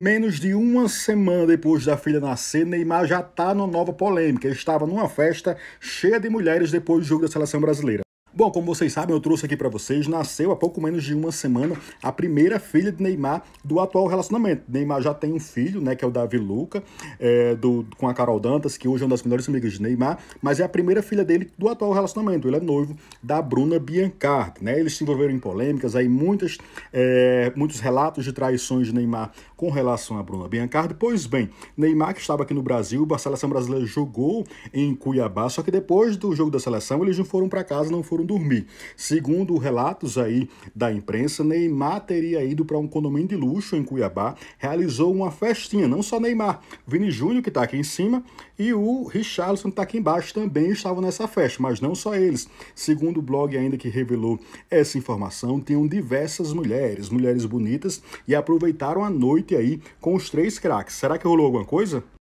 Menos de uma semana depois da filha nascer, Neymar já está numa nova polêmica. Ele estava numa festa cheia de mulheres depois do jogo da seleção brasileira. Bom, como vocês sabem, eu trouxe aqui para vocês, nasceu há pouco menos de uma semana a primeira filha de Neymar do atual relacionamento. Neymar já tem um filho, né, que é o Davi Luca, é, do, com a Carol Dantas, que hoje é uma das melhores amigas de Neymar, mas é a primeira filha dele do atual relacionamento. Ele é noivo da Bruna Biancardi, né? Eles se envolveram em polêmicas, aí muitas, é, muitos relatos de traições de Neymar com relação a Bruna Biancardi. Pois bem, Neymar que estava aqui no Brasil, a seleção brasileira jogou em Cuiabá, só que depois do jogo da seleção eles não foram para casa, não foram foram dormir. Segundo relatos aí da imprensa, Neymar teria ido para um condomínio de luxo em Cuiabá, realizou uma festinha, não só Neymar, Vini Júnior, que está aqui em cima, e o Richarlison, que está aqui embaixo, também estavam nessa festa, mas não só eles. Segundo o blog ainda que revelou essa informação, tinham diversas mulheres, mulheres bonitas, e aproveitaram a noite aí com os três craques. Será que rolou alguma coisa?